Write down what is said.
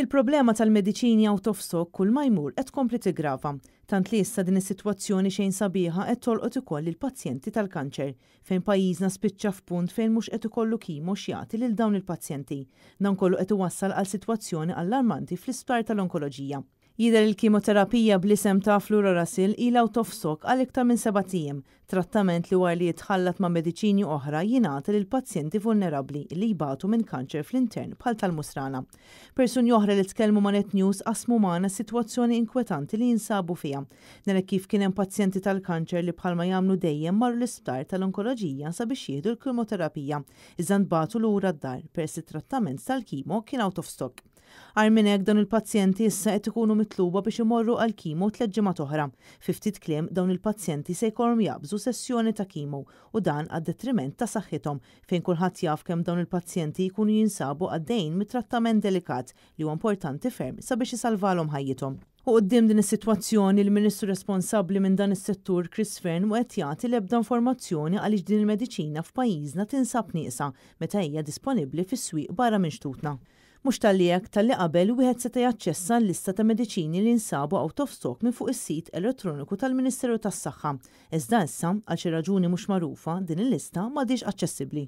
Il-problema tal-mediċini out of stock kull ma jmur qed kompli tigrava, tant li issa din is-sitwazzjoni xejn sabiħa qed tolqot ukoll il-pazjenti tal-kanċer, fejn pajjiżna spiċċa f'punt fejn mhux qed ikollu kimo xjati lil dawn il-pazjenti. Dan kollu qed iwassal għal sitwazzjoni allarmanti fl-isptar tal-onkoloġija. Jider il-kimoterapija blisem ta' fluorasil ila u tofsok għal iktar minn sebatijem, trattament li war li jitħallat ma' mediċini oħra jingħata l pazjenti vulnerabli li jibatu minn kanċer fl-intern bħal tal-musrana. Persuni oħra li tkellmu ma' Net News asmu ma'na sitwazzjoni inkwetanti li jinsabu fiha. Nere kif kien hemm pazjenti tal-kanċer li bħalma jagħmlu dejjem marru l-isptar tal-onkoloġija sabiex jieħdu l-kimoterapija, iżda nbatu lura d-dar persi trattament tal-kimo kien out of stock. Arminek dawn il-pazjenti issa qed ikunu mitluba biex imorru għal kimu tliet ġimgħat oħra. Fiftit kliem dawn il-pazjenti se jkollhom jabżu sessjoni ta' kimu u dan għad detriment ta' saħħithom fejn kulħadd jaf kemm dawn il-pazjenti jkunu jinsabu għaddejn mit-trattament delikat li huwa importanti ferm sabiex isalvalhom ħajjithom. U għoddim din is-sitwazzjoni l-Ministru responsabbli minn dan is-settur Chris Fern u qed jagħti l-ebda informazzjoni għaliex din il-mediċina f'pajjiżna tinsab nieqsa meta hija disponibbli fis-swieq barra minn xtutna. Mux tal-li jek tal-li qabel wieħed seta jaċċessa l-lista ta' mediċini li nsabu out of stock minn fuq is-sit elettroniku tal-Ministeru tas-Saħħa. Iżda issa għal xi raġuni mhux magħrufa din il-lista m'għadix aċċessibbli.